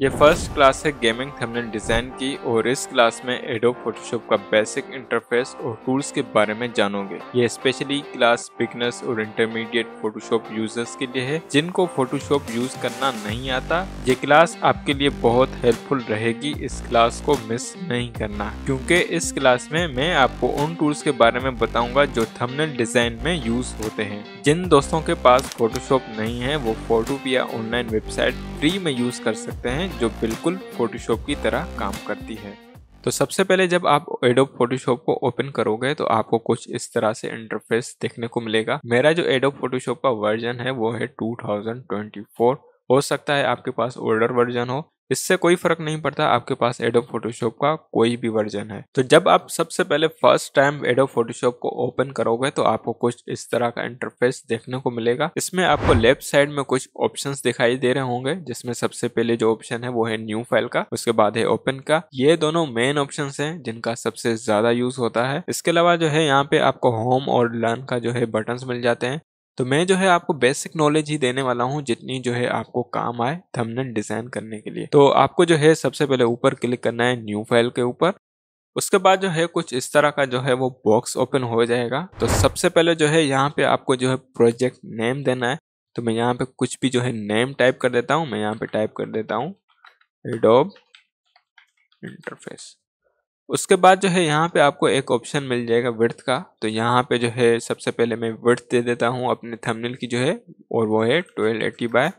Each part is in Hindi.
ये फर्स्ट क्लास है गेमिंग थंबनेल डिज़ाइन की और इस क्लास में एडो फोटोशॉप का बेसिक इंटरफेस और टूल्स के बारे में जानोगे ये स्पेशली क्लास बिगनर्स और इंटरमीडिएट फोटोशॉप यूजर्स के लिए है जिनको फोटोशॉप यूज करना नहीं आता ये क्लास आपके लिए बहुत हेल्पफुल रहेगी इस क्लास को मिस नहीं करना क्योंकि इस क्लास में मैं आपको उन टूल्स के बारे में बताऊंगा जो थमनल डिज़ाइन में यूज होते हैं जिन दोस्तों के पास फोटोशॉप नहीं है वो फोटोपिया ऑनलाइन वेबसाइट फ्री में यूज कर सकते हैं हैं जो बिल्कुल फोटोशॉप की तरह काम करती है तो सबसे पहले जब आप एडोब फोटोशॉप को ओपन करोगे तो आपको कुछ इस तरह से इंटरफेस देखने को मिलेगा मेरा जो एडोब फोटोशॉप का वर्जन है वो है 2024 हो सकता है आपके पास ओल्डर वर्जन हो इससे कोई फर्क नहीं पड़ता आपके पास एडोब फोटोशॉप का कोई भी वर्जन है तो जब आप सबसे पहले फर्स्ट टाइम एडोब फोटोशॉप को ओपन करोगे तो आपको कुछ इस तरह का इंटरफेस देखने को मिलेगा इसमें आपको लेफ्ट साइड में कुछ ऑप्शन दिखाई दे रहे होंगे जिसमें सबसे पहले जो ऑप्शन है वो है न्यू फाइल का उसके बाद है ओपन का ये दोनों मेन ऑप्शन है जिनका सबसे ज्यादा यूज होता है इसके अलावा जो है यहाँ पे आपको होम और लर्न का जो है बटन मिल जाते हैं तो मैं जो है आपको बेसिक नॉलेज ही देने वाला हूँ जितनी जो है आपको काम आए थंबनेल डिजाइन करने के लिए तो आपको जो है सबसे पहले ऊपर क्लिक करना है न्यू फाइल के ऊपर उसके बाद जो है कुछ इस तरह का जो है वो बॉक्स ओपन हो जाएगा तो सबसे पहले जो है यहाँ पे आपको जो है प्रोजेक्ट नेम देना है तो मैं यहाँ पे कुछ भी जो है नेम टाइप कर देता हूँ मैं यहाँ पे टाइप कर देता हूँ एडोब इंटरफेस उसके बाद जो है यहाँ पे आपको एक ऑप्शन मिल जाएगा वर्थ का तो यहाँ पे जो है सबसे पहले मैं वर्थ दे देता हूँ अपने थंबनेल की जो है और वो है ट्वेल्व एट्टी बाय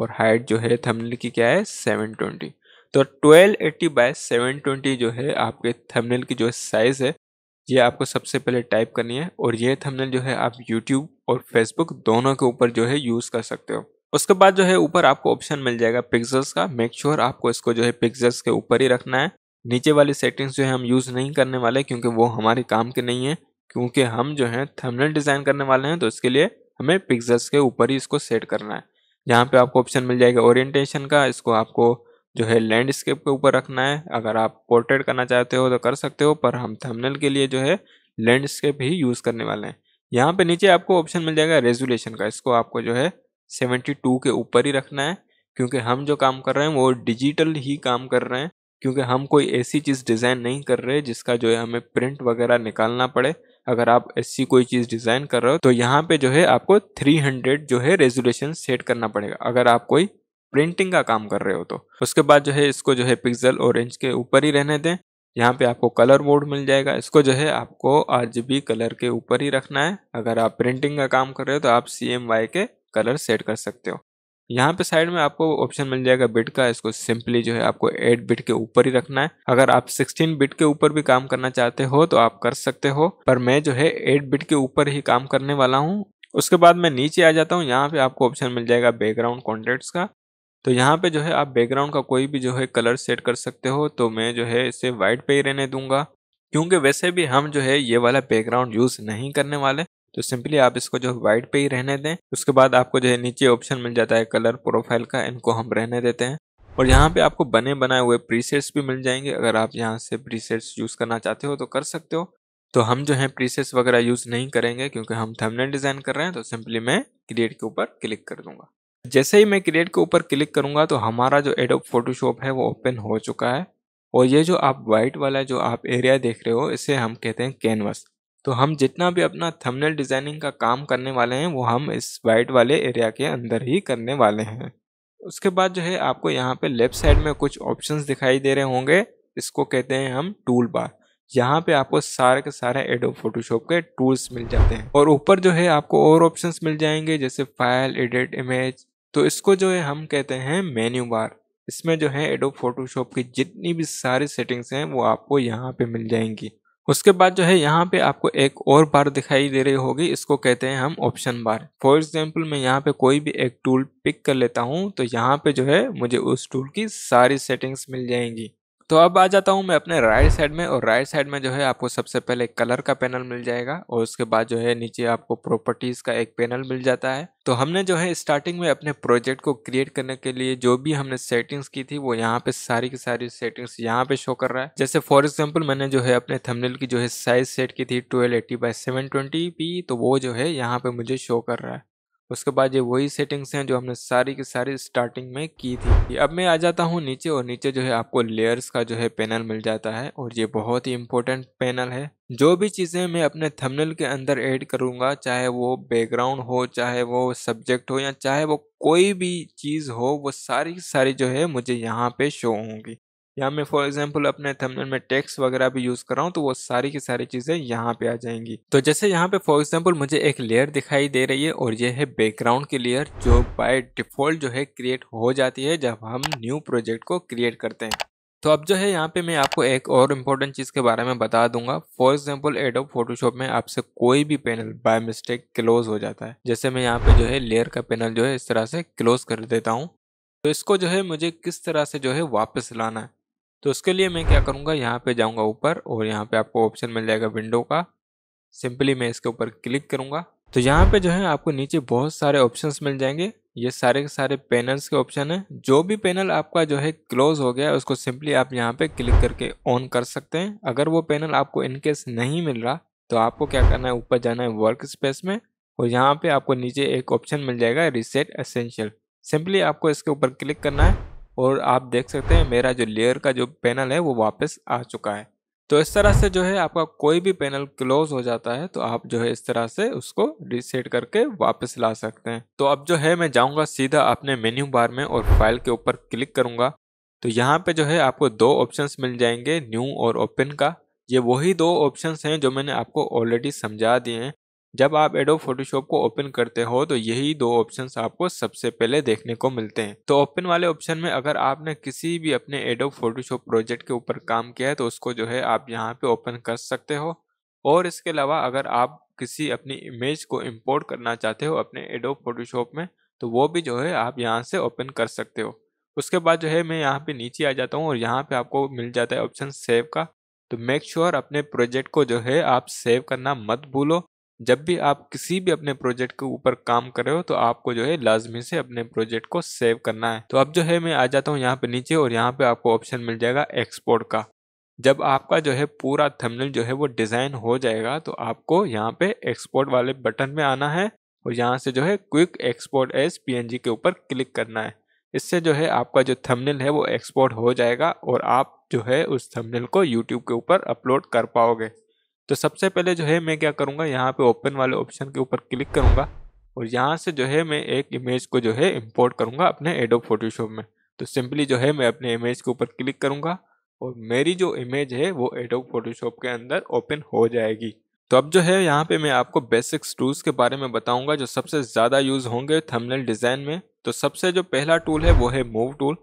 और हाइट जो है थंबनेल की क्या है सेवन ट्वेंटी तो twelve eighty by seven twenty जो है आपके थंबनेल की जो साइज़ है ये आपको सबसे पहले टाइप करनी है और ये थंबनेल जो है आप यूट्यूब और फेसबुक दोनों के ऊपर जो है यूज़ कर सकते हो उसके बाद जो है ऊपर आपको ऑप्शन मिल जाएगा पिक्सल्स का मेक श्योर sure आपको इसको जो है पिक्सल्स के ऊपर ही रखना है नीचे वाली सेटिंग्स जो है हम यूज़ नहीं करने वाले क्योंकि वो हमारे काम के नहीं है क्योंकि हम जो है थर्मनल डिज़ाइन करने वाले हैं तो इसके लिए हमें पिक्सल्स के ऊपर ही इसको सेट करना है यहाँ पे आपको ऑप्शन मिल जाएगा ओरिएंटेशन का इसको आपको जो है लैंडस्केप के ऊपर रखना है अगर आप पोर्ट्रेट करना चाहते हो तो कर सकते हो पर हम थर्मनल के लिए जो है लैंडस्केप ही यूज़ करने वाले हैं यहाँ पे नीचे आपको ऑप्शन मिल जाएगा रेजुलेशन का इसको आपको जो है 72 के ऊपर ही रखना है क्योंकि हम जो काम कर रहे हैं वो डिजिटल ही काम कर रहे हैं क्योंकि हम कोई ऐसी चीज़ डिज़ाइन नहीं कर रहे जिसका जो है हमें प्रिंट वगैरह निकालना पड़े अगर आप ऐसी कोई चीज़ डिज़ाइन कर रहे हो तो यहाँ पे जो है आपको 300 जो है रेजोल्यूशन सेट करना पड़ेगा अगर आप कोई प्रिंटिंग का काम कर रहे हो तो उसके बाद जो है इसको जो है पिक्सल और इंच के ऊपर ही रहने दें यहाँ पे आपको कलर मोड मिल जाएगा इसको जो है आपको आर कलर के ऊपर ही रखना है अगर आप प्रिंटिंग का काम कर रहे हो तो आप सी के कलर सेट कर सकते हो यहाँ पे साइड में आपको ऑप्शन मिल जाएगा बिट का इसको सिंपली जो है आपको 8 बिट के ऊपर ही रखना है अगर आप 16 बिट के ऊपर भी काम करना चाहते हो तो आप कर सकते हो पर मैं जो है 8 बिट के ऊपर ही काम करने वाला हूँ उसके बाद मैं नीचे आ जाता हूँ यहाँ पे आपको ऑप्शन मिल जाएगा बैकग्राउंड कॉन्टेक्ट्स का तो यहाँ पे जो है आप बैकग्राउंड का कोई भी जो है कलर सेट कर सकते हो तो मैं जो है इसे व्हाइट पे ही रहने दूंगा क्योंकि वैसे भी हम जो है ये वाला बैकग्राउंड यूज़ नहीं करने वाले तो सिंपली आप इसको जो वाइट पे ही रहने दें उसके बाद आपको जो है नीचे ऑप्शन मिल जाता है कलर प्रोफाइल का इनको हम रहने देते हैं और यहाँ पे आपको बने बनाए हुए प्रीसेट्स भी मिल जाएंगे अगर आप यहाँ से प्रीसेट्स यूज़ करना चाहते हो तो कर सकते हो तो हम जो है प्रीसेट्स वगैरह यूज़ नहीं करेंगे क्योंकि हम थंबनेल डिज़ाइन कर रहे हैं तो सिंपली मैं क्रिएट के ऊपर क्लिक कर दूंगा जैसे ही मैं क्रिएट के ऊपर क्लिक करूंगा तो हमारा जो एडोप फोटोशॉप है वो ओपन हो चुका है और ये जो आप वाइट वाला जो आप एरिया देख रहे हो इसे हम कहते हैं कैनवस तो हम जितना भी अपना थंबनेल डिज़ाइनिंग का काम करने वाले हैं वो हम इस वाइट वाले एरिया के अंदर ही करने वाले हैं उसके बाद जो है आपको यहाँ पे लेफ्ट साइड में कुछ ऑप्शंस दिखाई दे रहे होंगे इसको कहते हैं हम टूल बार यहाँ पे आपको सारे के सारे एडो फोटोशॉप के टूल्स मिल जाते हैं और ऊपर जो है आपको और ऑप्शंस मिल जाएंगे जैसे फाइल एडिट इमेज तो इसको जो है हम कहते हैं मेन्यू बार इसमें जो है एडो फोटोशॉप की जितनी भी सारी सेटिंग्स हैं वो आपको यहाँ पे मिल जाएंगी उसके बाद जो है यहाँ पे आपको एक और बार दिखाई दे रही होगी इसको कहते हैं हम ऑप्शन बार फॉर एग्जाम्पल मैं यहाँ पे कोई भी एक टूल पिक कर लेता हूँ तो यहाँ पे जो है मुझे उस टूल की सारी सेटिंग्स मिल जाएंगी तो अब आ जाता हूँ मैं अपने राइट साइड में और राइट साइड में जो है आपको सबसे पहले कलर का पैनल मिल जाएगा और उसके बाद जो है नीचे आपको प्रॉपर्टीज़ का एक पैनल मिल जाता है तो हमने जो है स्टार्टिंग में अपने प्रोजेक्ट को क्रिएट करने के लिए जो भी हमने सेटिंग्स की थी वो यहाँ पे सारी की सारी सेटिंग्स यहाँ पे शो कर रहा है जैसे फॉर एग्जाम्पल मैंने जो है अपने थमनेल की जो है साइज सेट की थी twelve eighty by seven twenty P तो वो जो है यहाँ पे मुझे शो कर रहा है उसके बाद ये वही सेटिंग्स हैं जो हमने सारी की सारी स्टार्टिंग में की थी अब मैं आ जाता हूँ नीचे और नीचे जो है आपको लेयर्स का जो है पैनल मिल जाता है और ये बहुत ही इंपॉर्टेंट पैनल है जो भी चीज़ें मैं अपने थंबनेल के अंदर ऐड करूँगा चाहे वो बैकग्राउंड हो चाहे वो सब्जेक्ट हो या चाहे वो कोई भी चीज़ हो वो सारी की सारी जो है मुझे यहाँ पे शो होंगी यहाँ मैं फॉर एग्जाम्पल अपने थंबनेल में टेक्स्ट वगैरह भी यूज़ कर रहा हूँ तो वो सारी की सारी चीज़ें यहाँ पे आ जाएंगी तो जैसे यहाँ पे फॉर एग्जाम्पल मुझे एक लेयर दिखाई दे रही है और ये है बैकग्राउंड की लेयर जो बाय डिफॉल्ट जो है क्रिएट हो जाती है जब हम न्यू प्रोजेक्ट को क्रिएट करते हैं तो अब जो है यहाँ पे मैं आपको एक और इम्पोर्टेंट चीज़ के बारे में बता दूंगा फॉर एग्जाम्पल एडोब फोटोशॉप में आपसे कोई भी पैनल बाय मिस्टेक क्लोज हो जाता है जैसे मैं यहाँ पे जो है लेयर का पैनल जो है इस तरह से क्लोज कर देता हूँ तो इसको जो है मुझे किस तरह से जो है वापस लाना है तो उसके लिए मैं क्या करूँगा यहाँ पे जाऊँगा ऊपर और यहाँ पे आपको ऑप्शन मिल जाएगा विंडो का सिंपली मैं इसके ऊपर क्लिक करूँगा तो यहाँ पे जो है आपको नीचे बहुत सारे ऑप्शंस मिल जाएंगे ये सारे के सारे पैनल्स के ऑप्शन हैं जो भी पैनल आपका जो है क्लोज हो गया है उसको सिंपली आप यहाँ पे क्लिक करके ऑन कर सकते हैं अगर वो पैनल आपको इनकेस नहीं मिल रहा तो आपको क्या करना है ऊपर जाना है वर्क स्पेस में और यहाँ पे आपको नीचे एक ऑप्शन मिल जाएगा रिसेट असेंशियल सिंपली आपको इसके ऊपर क्लिक करना है और आप देख सकते हैं मेरा जो लेयर का जो पैनल है वो वापस आ चुका है तो इस तरह से जो है आपका कोई भी पैनल क्लोज हो जाता है तो आप जो है इस तरह से उसको रीसेट करके वापस ला सकते हैं तो अब जो है मैं जाऊंगा सीधा अपने मेन्यू बार में और फाइल के ऊपर क्लिक करूंगा तो यहाँ पे जो है आपको दो ऑप्शंस मिल जाएंगे न्यू और ओपन का ये वही दो ऑप्शंस हैं जो मैंने आपको ऑलरेडी समझा दिए हैं जब आप एडोब फोटोशॉप को ओपन करते हो तो यही दो ऑप्शन आपको सबसे पहले देखने को मिलते हैं तो ओपन वाले ऑप्शन में अगर आपने किसी भी अपने एडोब फोटोशॉप प्रोजेक्ट के ऊपर काम किया है तो उसको जो है आप यहाँ पे ओपन कर सकते हो और इसके अलावा अगर आप किसी अपनी इमेज को इम्पोर्ट करना चाहते हो अपने एडोब फोटोशॉप में तो वो भी जो है आप यहाँ से ओपन कर सकते हो उसके बाद जो है मैं यहाँ पे नीचे आ जाता हूँ और यहाँ पे आपको मिल जाता है ऑप्शन सेव का तो मेक श्योर sure अपने प्रोजेक्ट को जो है आप सेव करना मत भूलो जब भी आप किसी भी अपने प्रोजेक्ट के ऊपर काम कर रहे हो तो आपको जो है लाजमी से अपने प्रोजेक्ट को सेव करना है तो अब जो है मैं आ जाता हूँ यहाँ पे नीचे और यहाँ पे आपको ऑप्शन मिल जाएगा एक्सपोर्ट का जब आपका जो है पूरा थंबनेल जो है वो डिज़ाइन हो जाएगा तो आपको यहाँ पे एक्सपोर्ट वाले बटन में आना है और यहाँ से जो है क्विक एक्सपोर्ट एज पी के ऊपर क्लिक करना है इससे जो है आपका जो थंबनेल है वो एक्सपोर्ट हो जाएगा और आप जो है उस थंबनेल को यूट्यूब के ऊपर अपलोड कर पाओगे तो सबसे पहले जो है मैं क्या करूँगा यहाँ पे ओपन वाले ऑप्शन के ऊपर क्लिक करूँगा और यहाँ से जो है मैं एक इमेज को जो है इम्पोर्ट करूँगा अपने एडो फोटोशॉप में तो सिंपली जो है मैं अपने इमेज के ऊपर क्लिक करूँगा और मेरी जो इमेज है वो एडो फोटोशॉप के अंदर ओपन हो जाएगी तो अब जो है यहाँ पे मैं आपको बेसिक्स टूल्स के बारे में बताऊंगा जो सबसे ज़्यादा यूज़ होंगे थंबनेल डिज़ाइन में तो सबसे जो पहला टूल है वो है मूव टूल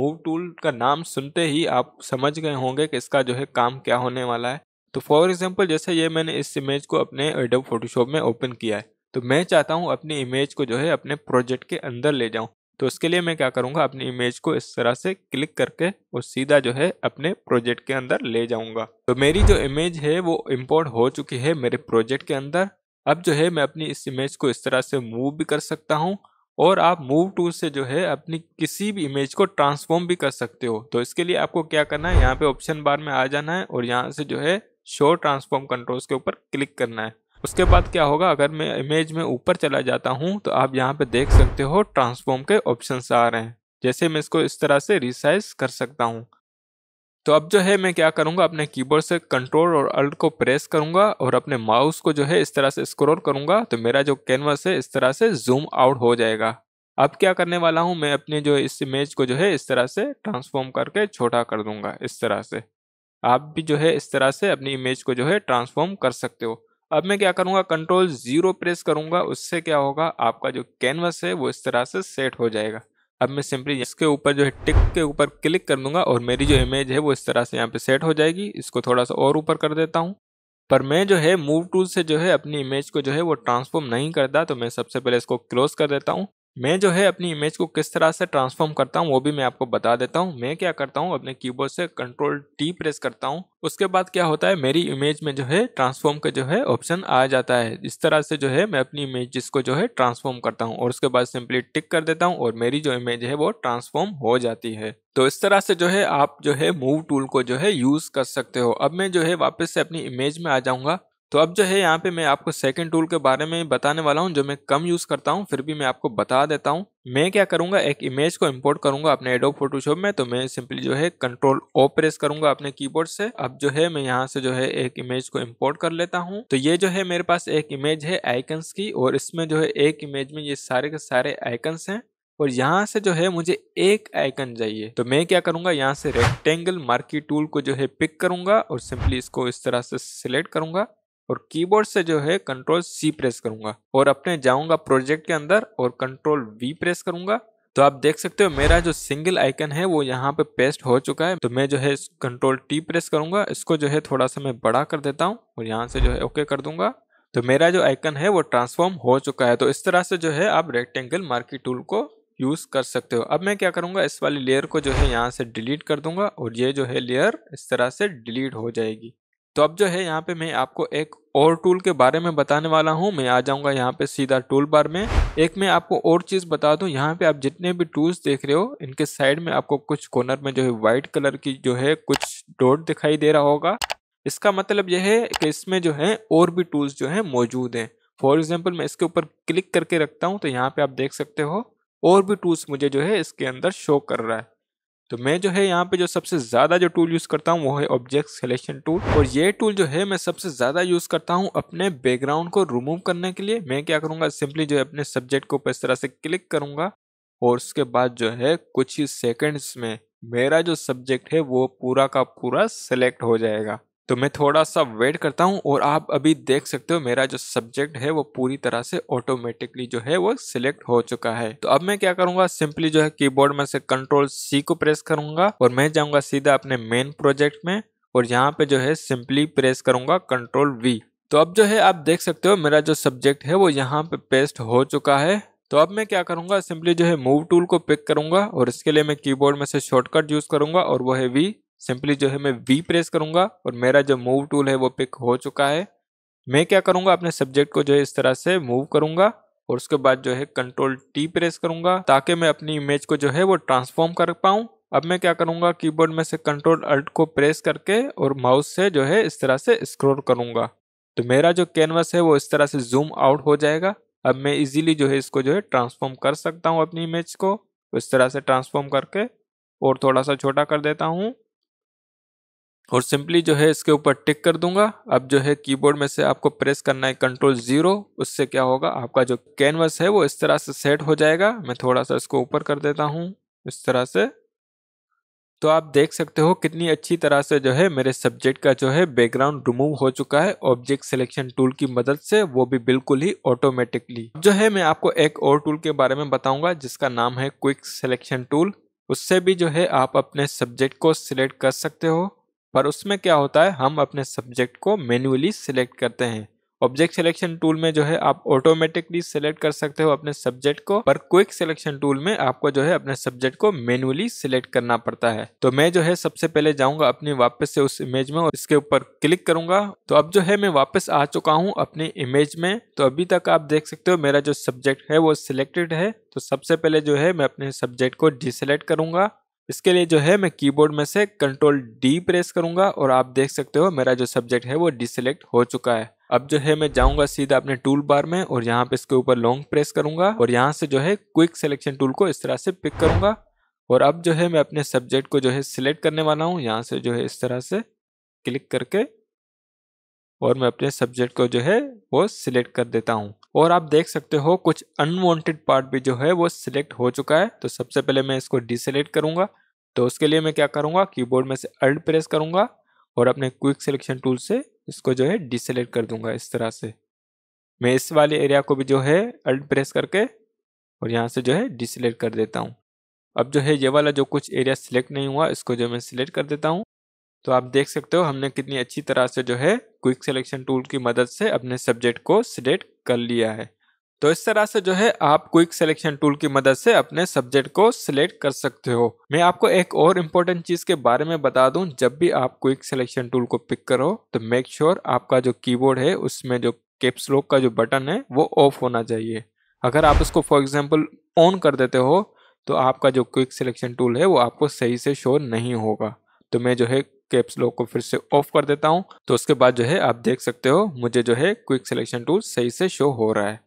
मूव टूल का नाम सुनते ही आप समझ गए होंगे कि इसका जो है काम क्या होने वाला है तो फॉर एग्जांपल जैसे ये मैंने इस इमेज को अपने एडोब फोटोशॉप में ओपन किया है तो मैं चाहता हूँ अपनी इमेज को जो है अपने प्रोजेक्ट के अंदर ले जाऊँ तो उसके लिए मैं क्या करूँगा अपनी इमेज को इस तरह से क्लिक करके और सीधा जो है अपने प्रोजेक्ट के अंदर ले जाऊँगा तो मेरी जो इमेज है वो इम्पोर्ट हो चुकी है मेरे प्रोजेक्ट के अंदर अब जो है मैं अपनी इस इमेज को इस तरह से मूव भी कर सकता हूँ और आप मूव टूल से जो है अपनी किसी भी इमेज को ट्रांसफॉर्म भी कर सकते हो तो इसके लिए आपको क्या करना है यहाँ पे ऑप्शन बार में आ जाना है और यहाँ से जो है शो ट्रांसफॉर्म कंट्रोल्स के ऊपर क्लिक करना है उसके बाद क्या होगा अगर मैं इमेज में ऊपर चला जाता हूँ तो आप यहाँ पे देख सकते हो ट्रांसफॉर्म के ऑप्शन आ रहे हैं जैसे मैं इसको इस तरह से रिसाइज कर सकता हूँ तो अब जो है मैं क्या करूँगा अपने कीबोर्ड से कंट्रोल और अल्ट को प्रेस करूँगा और अपने माउस को जो है इस तरह से स्क्रोल करूँगा तो मेरा जो कैनवास है इस तरह से जूम आउट हो जाएगा अब क्या करने वाला हूँ मैं अपने जो इस इमेज को जो है इस तरह से ट्रांसफॉर्म करके छोटा कर दूंगा इस तरह से आप भी जो है इस तरह से अपनी इमेज को जो है ट्रांसफॉर्म कर सकते हो अब मैं क्या करूँगा कंट्रोल ज़ीरो प्रेस करूँगा उससे क्या होगा आपका जो कैनवस है वो इस तरह से सेट हो जाएगा अब मैं सिंपली इसके ऊपर जो है टिक के ऊपर क्लिक कर दूंगा और मेरी जो इमेज है वो इस तरह से यहाँ पे सेट हो जाएगी इसको थोड़ा सा और ऊपर कर देता हूँ पर मैं जो है मूव टूल से जो है अपनी इमेज को जो है वो ट्रांसफॉर्म नहीं करता तो मैं सबसे पहले इसको क्लोज कर देता हूँ मैं जो है अपनी इमेज को किस तरह से ट्रांसफॉर्म करता हूँ वो भी मैं आपको बता देता हूँ मैं क्या करता हूँ अपने कीबोर्ड से कंट्रोल टी प्रेस करता हूँ उसके बाद क्या होता है मेरी इमेज में जो है ट्रांसफॉर्म का जो है ऑप्शन आ जाता है इस तरह से जो है मैं अपनी इमेज जिसको जो है ट्रांसफॉर्म करता हूँ और उसके बाद सिंपली टिक कर देता हूँ और मेरी जो इमेज है वो ट्रांसफॉर्म हो जाती है तो इस तरह से जो है आप जो है मूव टूल को जो है यूज कर सकते हो अब मैं जो है वापस से अपनी इमेज में आ जाऊंगा तो अब जो है यहाँ पे मैं आपको सेकंड टूल के बारे में बताने वाला हूँ जो मैं कम यूज़ करता हूँ फिर भी मैं आपको बता देता हूँ मैं क्या करूँगा एक इमेज को इंपोर्ट करूँगा अपने एडोब फोटोशॉप में तो मैं सिंपली जो है कंट्रोल ओ प्रेस करूँगा अपने कीबोर्ड से अब जो है मैं यहाँ से जो है एक इमेज को इम्पोर्ट कर लेता हूँ तो ये जो है मेरे पास एक इमेज है आइकन्स की और इसमें जो है एक इमेज में ये सारे के सारे आइकन्स हैं और यहाँ से जो है मुझे एक आइकन चाहिए तो मैं क्या करूँगा यहाँ से रेक्टेंगल मार्की टूल को जो है पिक करूँगा और सिंपली इसको इस तरह से सिलेक्ट करूँगा और कीबोर्ड से जो है कंट्रोल सी प्रेस करूंगा और अपने जाऊंगा प्रोजेक्ट के अंदर और कंट्रोल वी प्रेस करूंगा तो आप देख सकते हो मेरा जो सिंगल आइकन है वो यहाँ पे पेस्ट हो चुका है तो मैं जो है कंट्रोल टी प्रेस करूंगा इसको जो है थोड़ा सा मैं बड़ा कर देता हूँ और यहाँ से जो है ओके कर दूंगा तो मेरा जो आइकन है वो ट्रांसफॉर्म हो चुका है तो इस तरह से जो है आप रेक्टेंगल मार्की टूल को यूज़ कर सकते हो अब मैं क्या करूँगा इस वाली लेयर को जो है यहाँ से डिलीट कर दूंगा और ये जो है लेयर इस तरह से डिलीट हो जाएगी तो अब जो है यहाँ पे मैं आपको एक और टूल के बारे में बताने वाला हूँ मैं आ जाऊँगा यहाँ पे सीधा टूल बार में एक मैं आपको और चीज़ बता दूँ यहाँ पे आप जितने भी टूल्स देख रहे हो इनके साइड में आपको कुछ कॉर्नर में जो है वाइट कलर की जो है कुछ डॉट दिखाई दे रहा होगा इसका मतलब यह है कि इसमें जो है और भी टूल्स जो है मौजूद हैं फॉर एग्जाम्पल मैं इसके ऊपर क्लिक करके रखता हूँ तो यहाँ पर आप देख सकते हो और भी टूल्स मुझे जो है इसके अंदर शो कर रहा है तो मैं जो है यहाँ पे जो सबसे ज़्यादा जो टूल यूज़ करता हूँ वो है ऑब्जेक्ट सिलेक्शन टूल और ये टूल जो है मैं सबसे ज़्यादा यूज़ करता हूँ अपने बैकग्राउंड को रिमूव करने के लिए मैं क्या करूँगा सिंपली जो है अपने सब्जेक्ट को इस तरह से क्लिक करूँगा और उसके बाद जो है कुछ ही सेकेंड्स में मेरा जो सब्जेक्ट है वो पूरा का पूरा सेलेक्ट हो जाएगा तो मैं थोड़ा सा वेट करता हूँ और आप अभी देख सकते हो मेरा जो सब्जेक्ट है वो पूरी तरह से ऑटोमेटिकली जो है वो सिलेक्ट हो चुका है तो अब मैं क्या करूंगा सिंपली जो है कीबोर्ड में से कंट्रोल सी को प्रेस करूंगा और मैं जाऊंगा सीधा अपने मेन प्रोजेक्ट में और यहाँ पे जो है सिंपली प्रेस करूंगा कंट्रोल वी तो अब जो है आप देख सकते हो मेरा जो सब्जेक्ट है वो यहाँ पे पेस्ट हो चुका है तो अब मैं क्या करूंगा सिंपली जो है मूव टूल को पिक करूंगा और इसके लिए मैं कीबोर्ड में से शॉर्टकट यूज करूंगा और वो है वी सिंपली जो है मैं वी प्रेस करूंगा और मेरा जो मूव टूल है वो पिक हो चुका है मैं क्या करूंगा अपने सब्जेक्ट को जो है इस तरह से मूव करूंगा और उसके बाद जो है कंट्रोल टी प्रेस करूंगा ताकि मैं अपनी इमेज को जो है वो ट्रांसफॉर्म कर पाऊँ अब मैं क्या करूंगा कीबोर्ड में से कंट्रोल अल्ट को प्रेस करके और माउस से जो है इस तरह से स्क्रोल करूंगा तो मेरा जो कैनवस है वो इस तरह से जूम आउट हो जाएगा अब मैं इजीली जो है इसको जो है ट्रांसफॉर्म कर सकता हूँ अपनी इमेज को इस तरह से ट्रांसफॉर्म करके और थोड़ा सा छोटा कर देता हूँ और सिंपली जो है इसके ऊपर टिक कर दूंगा अब जो है कीबोर्ड में से आपको प्रेस करना है कंट्रोल ज़ीरो उससे क्या होगा आपका जो कैनवस है वो इस तरह से सेट हो जाएगा मैं थोड़ा सा इसको ऊपर कर देता हूँ इस तरह से तो आप देख सकते हो कितनी अच्छी तरह से जो है मेरे सब्जेक्ट का जो है बैकग्राउंड रिमूव हो चुका है ऑब्जेक्ट सिलेक्शन टूल की मदद से वो भी बिल्कुल ही ऑटोमेटिकली जो है मैं आपको एक और टूल के बारे में बताऊंगा जिसका नाम है क्विक सिलेक्शन टूल उससे भी जो है आप अपने सब्जेक्ट को सिलेक्ट कर सकते हो पर उसमें क्या होता है हम अपने सब्जेक्ट को मैन्युअली सिलेक्ट करते हैं ऑब्जेक्ट सिलेक्शन टूल में जो है आप ऑटोमेटिकली सिलेक्ट कर सकते हो अपने सब्जेक्ट को पर क्विक सिलेक्शन टूल में आपको जो है अपने सब्जेक्ट को मैनुअली सिलेक्ट करना पड़ता है तो मैं जो है सबसे पहले जाऊंगा अपनी वापस से उस इमेज में और इसके ऊपर क्लिक करूंगा तो अब जो है मैं वापस आ चुका हूँ अपनी इमेज में तो अभी तक आप देख सकते हो मेरा जो सब्जेक्ट है वो सिलेक्टेड है तो सबसे पहले जो है मैं अपने सब्जेक्ट को डिसलेक्ट करूंगा इसके लिए जो है मैं कीबोर्ड में से कंट्रोल डी प्रेस करूंगा और आप देख सकते हो मेरा जो सब्जेक्ट है वो डिसलेक्ट हो चुका है अब जो है मैं जाऊंगा सीधा अपने टूल बार में और यहाँ पे इसके ऊपर लॉन्ग प्रेस करूंगा और यहाँ से जो है क्विक सिलेक्शन टूल को इस तरह से पिक करूंगा और अब जो है मैं अपने सब्जेक्ट को जो है सिलेक्ट करने वाला हूँ यहाँ से जो है इस तरह से क्लिक करके और मैं अपने सब्जेक्ट को जो है वो सिलेक्ट कर देता हूँ और आप देख सकते हो कुछ अनवांटेड पार्ट भी जो है वो सिलेक्ट हो चुका है तो सबसे पहले मैं इसको डिसलेक्ट करूँगा तो उसके लिए मैं क्या करूँगा कीबोर्ड में से अल्ट प्रेस करूँगा और अपने क्विक सिलेक्शन टूल से इसको जो है डिसलेक्ट कर दूंगा इस तरह से मैं इस वाले एरिया को भी जो है अल्ट प्रेस करके और यहाँ से जो है डिसलेक्ट कर देता हूँ अब जो है ये वाला जो कुछ एरिया सिलेक्ट नहीं हुआ इसको जो मैं सिलेक्ट कर देता हूँ तो आप देख सकते हो हमने कितनी अच्छी तरह से जो है क्विक सिलेक्शन टूल की मदद से अपने सब्जेक्ट को सिलेक्ट कर लिया है तो इस तरह से जो है आप क्विक सिलेक्शन टूल की मदद से अपने सब्जेक्ट को सिलेक्ट कर सकते हो मैं आपको एक और इम्पोर्टेंट चीज़ के बारे में बता दूं जब भी आप क्विक सिलेक्शन टूल को पिक करो तो मेक श्योर sure आपका जो कीबोर्ड है उसमें जो कैप्स लॉक का जो बटन है वो ऑफ होना चाहिए अगर आप उसको फॉर एग्जाम्पल ऑन कर देते हो तो आपका जो क्विक सिलेक्शन टूल है वो आपको सही से शो नहीं होगा तो मैं जो है कैप्स लॉक को फिर से ऑफ कर देता हूँ तो उसके बाद जो है आप देख सकते हो मुझे जो है क्विक सिलेक्शन टूल सही से शो हो रहा है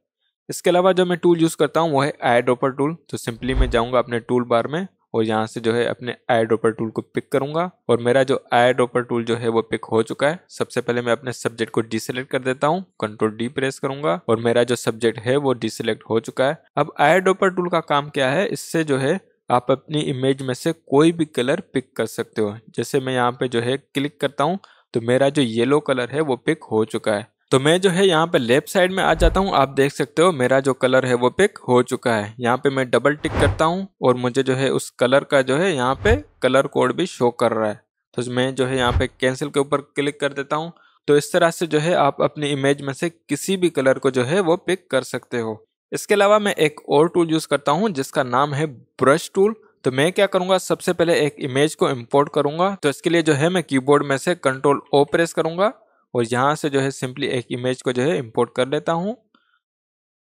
इसके अलावा जो मैं टूल यूज़ करता हूँ वो है आई ड्रॉपर टूल तो सिंपली मैं जाऊँगा अपने टूल बार में और यहाँ से जो है अपने आई ड्रॉपर टूल को पिक करूँगा और मेरा जो आई ड्रॉपर टूल जो है वो पिक हो चुका है सबसे पहले मैं अपने सब्जेक्ट को डिसलेक्ट कर देता हूँ कंट्रोल डी प्रेस करूँगा और मेरा जो सब्जेक्ट है वो डिसलेक्ट हो चुका है अब आई ड्रॉपर टूल का काम क्या है इससे जो है आप अपनी इमेज में से कोई भी कलर पिक कर सकते हो जैसे मैं यहाँ पे जो है क्लिक करता हूँ तो मेरा जो येलो कलर है वो पिक हो चुका है तो मैं जो है यहाँ पे लेफ्ट साइड में आ जाता हूँ आप देख सकते हो मेरा जो कलर है वो पिक हो चुका है यहाँ पे मैं डबल टिक करता हूँ और मुझे जो है उस कलर का जो है यहाँ पे कलर कोड भी शो कर रहा है तो मैं जो है यहाँ पे कैंसिल के ऊपर क्लिक कर देता हूँ तो इस तरह से जो है आप अपनी इमेज में से किसी भी कलर को जो है वो पिक कर सकते हो इसके अलावा मैं एक और टूल यूज़ करता हूँ जिसका नाम है ब्रश टूल तो मैं क्या करूँगा सबसे पहले एक इमेज को इम्पोर्ट करूँगा तो इसके लिए जो है मैं कीबोर्ड में से कंट्रोल ओ प्रेस करूँगा और यहाँ से जो है सिंपली एक इमेज को जो है इम्पोर्ट कर लेता हूँ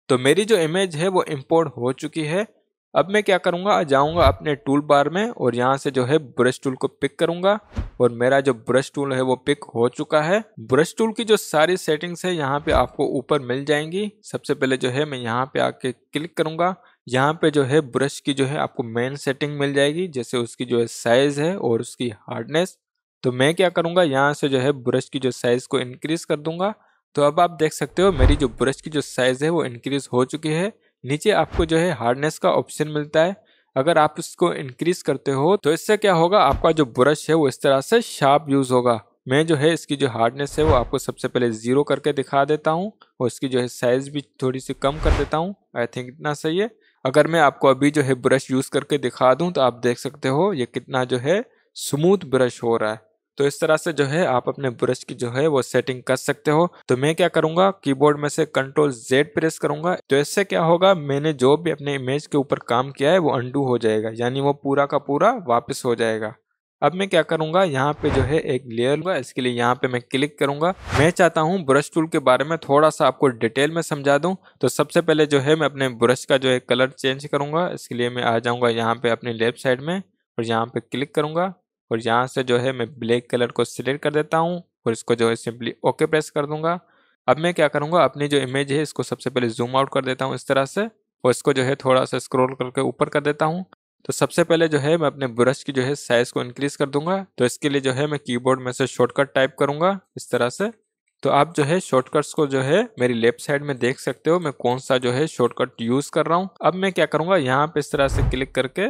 तो मेरी जो इमेज है वो इम्पोर्ट हो चुकी है अब मैं क्या करूँगा जाऊँगा अपने टूल बार में और यहाँ से जो है ब्रश टूल को पिक करूंगा और मेरा जो ब्रश टूल है वो पिक हो चुका है ब्रश टूल की जो सारी सेटिंग्स है यहाँ पे आपको ऊपर मिल जाएंगी सबसे पहले जो है मैं यहाँ पे आके क्लिक करूंगा यहाँ पे जो है ब्रश की जो है आपको मेन सेटिंग मिल जाएगी जैसे उसकी जो है साइज़ है और उसकी हार्डनेस तो मैं क्या करूँगा यहाँ से जो है ब्रश की जो साइज़ को इनक्रीज़ कर दूंगा तो अब आप देख सकते हो मेरी जो ब्रश की जो साइज़ है वो इनक्रीज़ हो चुकी है नीचे आपको जो है हार्डनेस का ऑप्शन मिलता है अगर आप इसको इंक्रीज करते हो तो इससे क्या होगा आपका जो ब्रश है वो इस तरह से शार्प यूज़ होगा मैं जो है इसकी जो हार्डनेस है वो आपको सबसे पहले ज़ीरो करके दिखा देता हूँ और इसकी जो है साइज़ भी थोड़ी सी कम कर देता हूँ आई थिंक इतना सही है अगर मैं आपको अभी जो है ब्रश यूज़ करके दिखा दूँ तो आप देख सकते हो ये कितना जो है स्मूथ ब्रश हो रहा है तो इस तरह से जो है आप अपने ब्रश की जो है वो सेटिंग कर सकते हो तो मैं क्या करूंगा कीबोर्ड में से कंट्रोल जेड प्रेस करूंगा तो इससे क्या होगा मैंने जो भी अपने इमेज के ऊपर काम किया है वो अंडू हो जाएगा यानी वो पूरा का पूरा वापस हो जाएगा अब मैं क्या करूंगा यहाँ पे जो है एक लेयर हुआ इसके लिए यहाँ पे मैं क्लिक करूंगा मैं चाहता हूँ ब्रश टूल के बारे में थोड़ा सा आपको डिटेल में समझा दूँ तो सबसे पहले जो है मैं अपने ब्रश का जो है कलर चेंज करूंगा इसके लिए मैं आ जाऊंगा यहाँ पे अपने लेफ्ट साइड में और यहाँ पे क्लिक करूंगा और यहाँ से जो है मैं ब्लैक कलर को सिलेक्ट कर देता हूँ और इसको जो है सिंपली ओके प्रेस कर दूंगा अब मैं क्या करूँगा अपनी जो इमेज है इसको सबसे पहले जूम आउट कर देता हूँ इस तरह से और इसको जो है थोड़ा सा स्क्रोल करके ऊपर कर देता हूँ तो सबसे पहले जो है मैं अपने ब्रश की जो है साइज़ को इंक्रीज़ कर दूंगा तो इसके लिए जो है मैं कीबोर्ड में से शॉर्टकट टाइप करूंगा इस तरह से तो आप जो है शॉर्टकट्स को जो है मेरी लेफ्ट साइड में देख सकते हो मैं कौन सा जो है शॉर्टकट यूज़ कर रहा हूँ अब मैं क्या करूँगा यहाँ पे इस तरह से क्लिक करके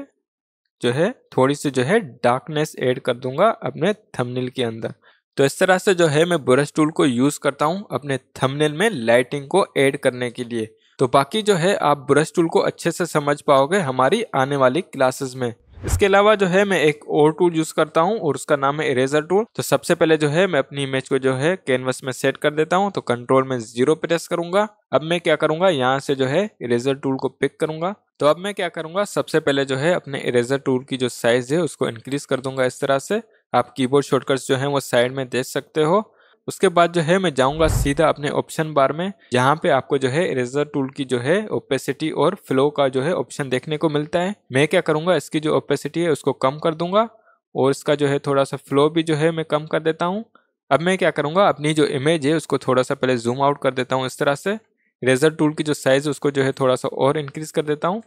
जो है थोड़ी सी जो है डार्कनेस ऐड कर दूंगा अपने थंबनेल के अंदर तो इस तरह से जो है मैं ब्रश टूल को यूज़ करता हूँ अपने थंबनेल में लाइटिंग को ऐड करने के लिए तो बाकी जो है आप ब्रश टूल को अच्छे से समझ पाओगे हमारी आने वाली क्लासेस में इसके अलावा जो है मैं एक और टूल यूज करता हूँ और उसका नाम है इरेजर टूल तो सबसे पहले जो है मैं अपनी इमेज को जो है कैनवस में सेट कर देता हूँ तो कंट्रोल में जीरो प्रेस करूंगा अब मैं क्या करूंगा यहाँ से जो है इरेजर टूल को पिक करूंगा तो अब मैं क्या करूंगा सबसे पहले जो है अपने इरेजर टूल की जो साइज है उसको इंक्रीज कर दूंगा इस तरह से आप कीबोर्ड शॉर्टकट्स जो है वो साइड में देख सकते हो उसके बाद जो है मैं जाऊँगा सीधा अपने ऑप्शन बार में जहाँ पे आपको जो है इरेजर टूल की जो है ओपेसिटी और फ्लो का जो है ऑप्शन देखने को मिलता है मैं क्या करूँगा इसकी जो ओपेसिटी है उसको कम कर दूंगा और इसका जो है थोड़ा सा फ्लो भी जो है मैं कम कर देता हूँ अब मैं क्या करूँगा अपनी जो इमेज है उसको थोड़ा सा पहले जूम आउट कर देता हूँ इस तरह से रेजर टूल की जो साइज़ उसको जो है थोड़ा सा और इंक्रीज़ कर देता हूँ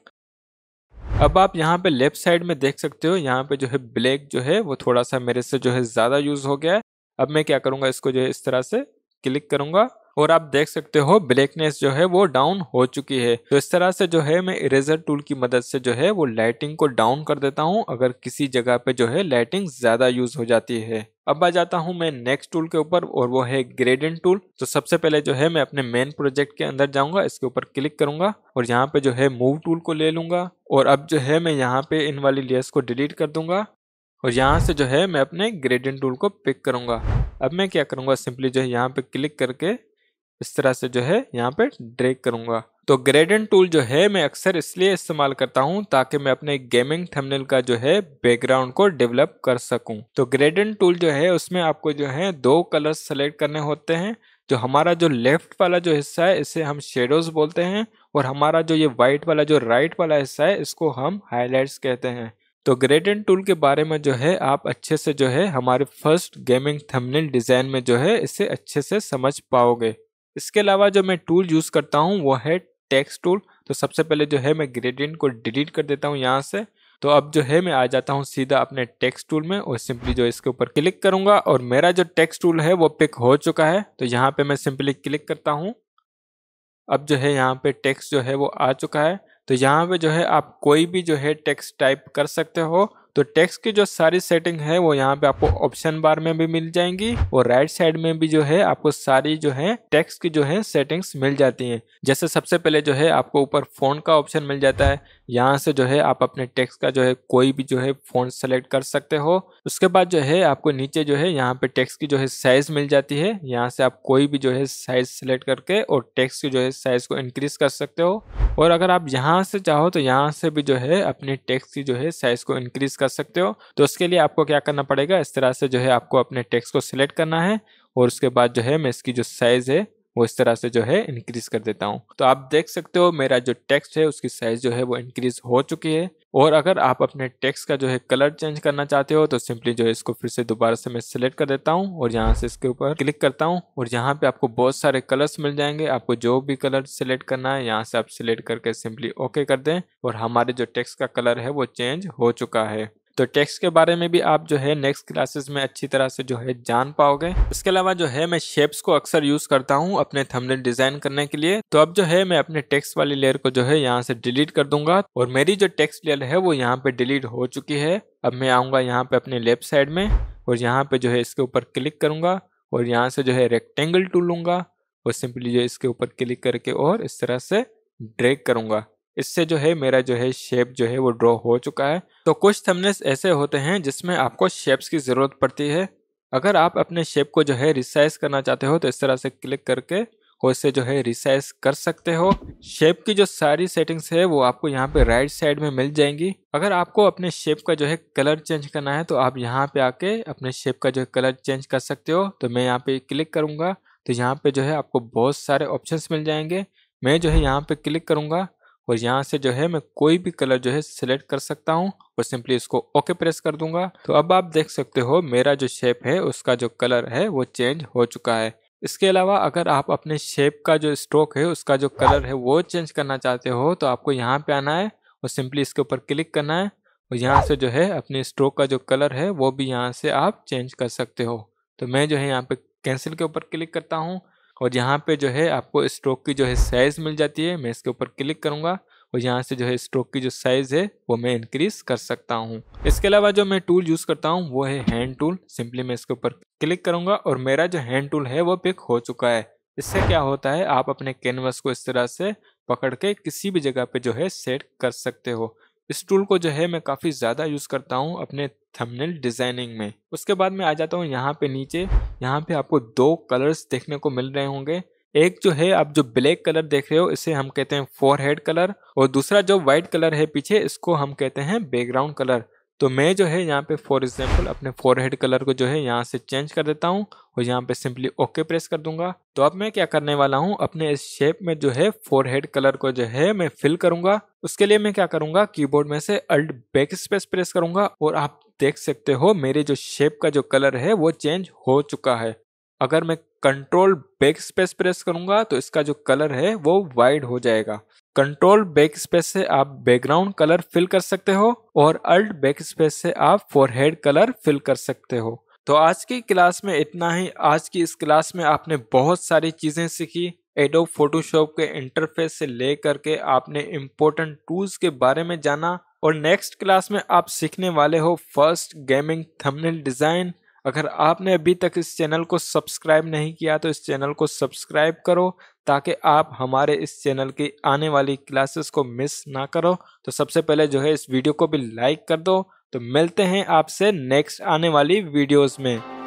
अब आप यहाँ पे लेफ्ट साइड में देख सकते हो यहाँ पे जो है ब्लैक जो है वो थोड़ा सा मेरे से जो है ज़्यादा यूज़ हो गया है अब मैं क्या करूँगा इसको जो है इस तरह से क्लिक करूँगा और आप देख सकते हो ब्लैकनेस जो है वो डाउन हो चुकी है तो इस तरह से जो है मैं इरेजर टूल की मदद से जो है वो लाइटिंग को डाउन कर देता हूँ अगर किसी जगह पे जो है लाइटिंग ज़्यादा यूज़ हो जाती है अब आ जाता हूँ मैं नेक्स्ट टूल के ऊपर और वो है ग्रेडेंट टूल तो सबसे पहले जो है मैं अपने मेन प्रोजेक्ट के अंदर जाऊंगा इसके ऊपर क्लिक करूंगा और यहाँ पे जो है मूव टूल को ले लूंगा और अब जो है मैं यहाँ पे इन वाली लेयर्स को डिलीट कर दूंगा और यहाँ से जो है मैं अपने ग्रेडिंग टूल को पिक करूँगा अब मैं क्या करूँगा सिंपली जो है यहाँ पे क्लिक करके इस तरह से जो है यहाँ पे ड्रैग करूँगा तो ग्रेडियंट टूल जो है मैं अक्सर इसलिए इस्तेमाल करता हूँ ताकि मैं अपने गेमिंग थंबनेल का जो है बैकग्राउंड को डेवलप कर सकूँ तो ग्रेडियंट टूल जो है उसमें आपको जो है दो कलर सेलेक्ट करने होते हैं जो हमारा जो लेफ्ट वाला जो हिस्सा है इसे हम शेडोज बोलते हैं और हमारा जो ये वाइट वाला जो राइट वाला हिस्सा है इसको हम हाईलाइट्स कहते हैं तो ग्रेडेंट टूल के बारे में जो है आप अच्छे से जो है हमारे फर्स्ट गेमिंग थंबनेल डिज़ाइन में जो है इसे अच्छे से समझ पाओगे इसके अलावा जो मैं टूल यूज़ करता हूँ वो है टेक्स्ट टूल तो सबसे पहले जो है मैं ग्रेडियंट को डिलीट कर देता हूँ यहाँ से तो अब जो है मैं आ जाता हूँ सीधा अपने टेक्स्ट टूल में और सिंपली जो इसके ऊपर क्लिक करूँगा और मेरा जो टेक्स्ट टूल है वो पिक हो चुका है तो यहाँ पे मैं सिंपली क्लिक करता हूँ अब जो है यहाँ पे टेक्स्ट जो है वो आ चुका है तो यहाँ पे जो है आप कोई भी जो है टेक्स्ट टाइप कर सकते हो तो टेक्स्ट की जो सारी सेटिंग है वो यहाँ पे आपको ऑप्शन बार में भी मिल जाएंगी और राइट साइड में भी जो है आपको सारी जो है टेक्स्ट की जो है सेटिंग्स मिल जाती है जैसे सबसे पहले जो है आपको ऊपर फोन का ऑप्शन मिल जाता है यहाँ से जो है आप अपने टेक्स्ट का जो है कोई भी जो है फोन सेलेक्ट कर सकते हो उसके बाद जो है आपको नीचे जो है यहाँ पे टेक्स्ट की जो है साइज मिल जाती है यहाँ से आप कोई भी जो है साइज सेलेक्ट करके और टेक्स्ट की जो है साइज को इंक्रीज कर सकते हो और अगर आप यहाँ से चाहो तो यहाँ से भी जो है अपने टैक्स की जो है साइज को इंक्रीज कर सकते हो तो उसके लिए आपको क्या करना पड़ेगा इस तरह से जो है आपको अपने टेक्स को सिलेक्ट करना है और उसके बाद जो है मैं इसकी जो साइज़ है वो इस तरह से जो है इंक्रीज़ कर देता हूँ तो आप देख सकते हो मेरा जो टेक्स्ट है उसकी साइज़ जो है वो इंक्रीज़ हो चुकी है और अगर आप अपने टेक्स्ट का जो है कलर चेंज करना चाहते हो तो सिंपली जो है इसको फिर से दोबारा से मैं सिलेक्ट कर देता हूँ और यहाँ से इसके ऊपर क्लिक करता हूँ और यहाँ पे आपको बहुत सारे कलर्स मिल जाएंगे आपको जो भी कलर सिलेक्ट करना है यहाँ से आप सिलेक्ट करके सिंपली ओके कर दें और हमारे जो टेक्स्ट का कलर है वो चेंज हो चुका है तो टैक्स के बारे में भी आप जो है नेक्स्ट क्लासेस में अच्छी तरह से जो है जान पाओगे इसके अलावा जो है मैं शेप्स को अक्सर यूज करता हूँ अपने थंबनेल डिजाइन करने के लिए तो अब जो है मैं अपने टेक्स्ट वाली लेयर को जो है यहाँ से डिलीट कर दूंगा और मेरी जो टेक्स्ट लेयर है वो यहाँ पे डिलीट हो चुकी है अब मैं आऊँगा यहाँ पे अपने लेफ्ट साइड में और यहाँ पे जो है इसके ऊपर क्लिक करूंगा और यहाँ से जो है रेक्टेंगल टूल लूंगा और सिंपली जो इसके ऊपर क्लिक करके और इस तरह से ड्रैग करूंगा इससे जो है मेरा जो है शेप जो है वो ड्रॉ हो चुका है तो कुछ थंबनेल्स ऐसे होते हैं जिसमें आपको शेप्स की ज़रूरत पड़ती है अगर आप अपने शेप को जो है रिसाइज करना चाहते हो तो इस तरह से क्लिक करके उसे जो है रिसाइज कर सकते हो शेप की जो सारी सेटिंग्स है वो आपको यहाँ पे राइट साइड में मिल जाएंगी अगर आपको अपने शेप का जो है कलर चेंज करना है तो आप यहाँ पे आके अपने शेप का जो है कलर चेंज कर सकते हो तो मैं यहाँ पे क्लिक करूँगा तो यहाँ पे जो है आपको बहुत सारे ऑप्शंस मिल जाएंगे मैं जो है यहाँ पे क्लिक करूँगा और यहाँ से जो है मैं कोई भी कलर जो है सिलेक्ट कर सकता हूँ और सिंपली इसको ओके प्रेस कर दूंगा तो अब आप देख सकते हो मेरा जो शेप है उसका जो कलर है वो चेंज हो चुका है इसके अलावा अगर आप अपने शेप का जो स्ट्रोक है उसका जो कलर है वो चेंज करना चाहते हो तो आपको यहाँ पे आना है और सिंपली इसके ऊपर क्लिक करना है और यहाँ से जो है अपने स्ट्रोक का जो कलर है वो भी यहाँ से आप चेंज कर सकते हो तो मैं जो है यहाँ पे कैंसिल के ऊपर क्लिक करता हूँ और यहाँ पे जो है आपको स्ट्रोक की जो है साइज़ मिल जाती है मैं इसके ऊपर क्लिक करूँगा और यहाँ से जो है स्ट्रोक की जो साइज़ है वो मैं इंक्रीज कर सकता हूँ इसके अलावा जो मैं टूल यूज़ करता हूँ वो है हैंड टूल सिंपली मैं इसके ऊपर क्लिक करूँगा और मेरा जो हैंड टूल है वो पिक हो चुका है इससे क्या होता है आप अपने कैनवस को इस तरह से पकड़ के किसी भी जगह पे जो है सेट कर सकते हो इस टूल को जो है मैं काफ़ी ज़्यादा यूज़ करता हूँ अपने थंबनेल डिज़ाइनिंग में उसके बाद मैं आ जाता हूँ यहाँ पे नीचे यहाँ पे आपको दो कलर्स देखने को मिल रहे होंगे एक जो है आप जो ब्लैक कलर देख रहे हो इसे हम कहते हैं फोर हेड कलर और दूसरा जो व्हाइट कलर है पीछे इसको हम कहते हैं बैकग्राउंड कलर तो मैं जो है यहाँ पे फॉर एग्जाम्पल अपने फोर हेड कलर को जो है यहाँ से चेंज कर देता हूँ और यहाँ पे सिंपली ओके प्रेस कर दूंगा तो अब मैं क्या करने वाला हूँ अपने इस शेप में जो है फोर हेड कलर को जो है मैं फिल करूंगा उसके लिए मैं क्या करूंगा कीबोर्ड में से अल्ट बैक स्पेस प्रेस करूंगा और आप देख सकते हो मेरे जो शेप का जो कलर है वो चेंज हो चुका है अगर मैं कंट्रोल बैक स्पेस प्रेस करूंगा तो इसका जो कलर है वो वाइड हो जाएगा कंट्रोल बैक स्पेस से आप बैकग्राउंड कलर फिल कर सकते हो और अल्ट बैक स्पेस से आप फोरहेड कलर फिल कर सकते हो तो आज की क्लास में इतना ही आज की इस क्लास में आपने बहुत सारी चीज़ें सीखी एडो फोटोशॉप के इंटरफेस से ले करके आपने इम्पोर्टेंट टूल्स के बारे में जाना और नेक्स्ट क्लास में आप सीखने वाले हो फर्स्ट गेमिंग थंबनेल डिज़ाइन अगर आपने अभी तक इस चैनल को सब्सक्राइब नहीं किया तो इस चैनल को सब्सक्राइब करो ताकि आप हमारे इस चैनल की आने वाली क्लासेस को मिस ना करो तो सबसे पहले जो है इस वीडियो को भी लाइक कर दो तो मिलते हैं आपसे नेक्स्ट आने वाली वीडियोस में